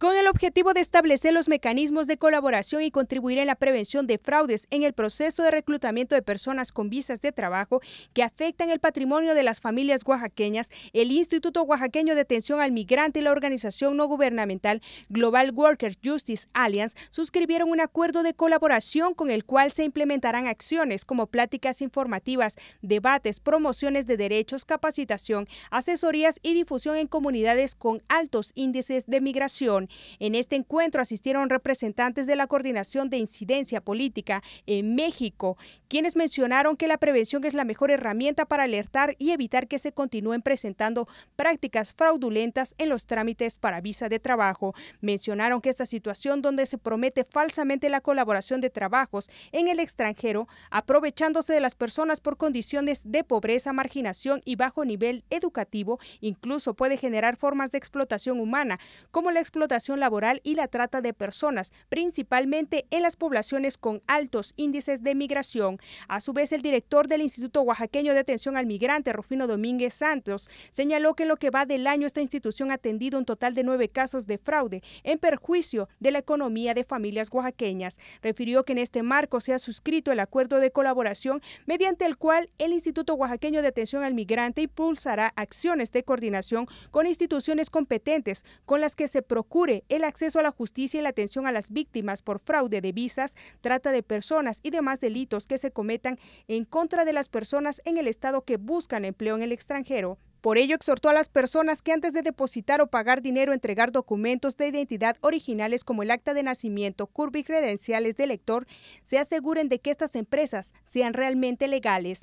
con el objetivo de establecer los mecanismos de colaboración y contribuir en la prevención de fraudes en el proceso de reclutamiento de personas con visas de trabajo que afectan el patrimonio de las familias oaxaqueñas, el Instituto Oaxaqueño de Atención al Migrante y la organización no gubernamental Global Workers Justice Alliance suscribieron un acuerdo de colaboración con el cual se implementarán acciones como pláticas informativas, debates, promociones de derechos, capacitación, asesorías y difusión en comunidades con altos índices de migración. En este encuentro asistieron representantes de la Coordinación de Incidencia Política en México, quienes mencionaron que la prevención es la mejor herramienta para alertar y evitar que se continúen presentando prácticas fraudulentas en los trámites para visa de trabajo. Mencionaron que esta situación donde se promete falsamente la colaboración de trabajos en el extranjero, aprovechándose de las personas por condiciones de pobreza, marginación y bajo nivel educativo, incluso puede generar formas de explotación humana, como la explotación laboral y la trata de personas, principalmente en las poblaciones con altos índices de migración. A su vez, el director del Instituto Oaxaqueño de Atención al Migrante, Rufino Domínguez Santos, señaló que en lo que va del año esta institución ha atendido un total de nueve casos de fraude en perjuicio de la economía de familias oaxaqueñas. Refirió que en este marco se ha suscrito el acuerdo de colaboración mediante el cual el Instituto Oaxaqueño de Atención al Migrante impulsará acciones de coordinación con instituciones competentes con las que se procure el acceso a la justicia y la atención a las víctimas por fraude de visas, trata de personas y demás delitos que se cometan en contra de las personas en el Estado que buscan empleo en el extranjero. Por ello, exhortó a las personas que antes de depositar o pagar dinero entregar documentos de identidad originales como el acta de nacimiento, curva y credenciales de lector, se aseguren de que estas empresas sean realmente legales.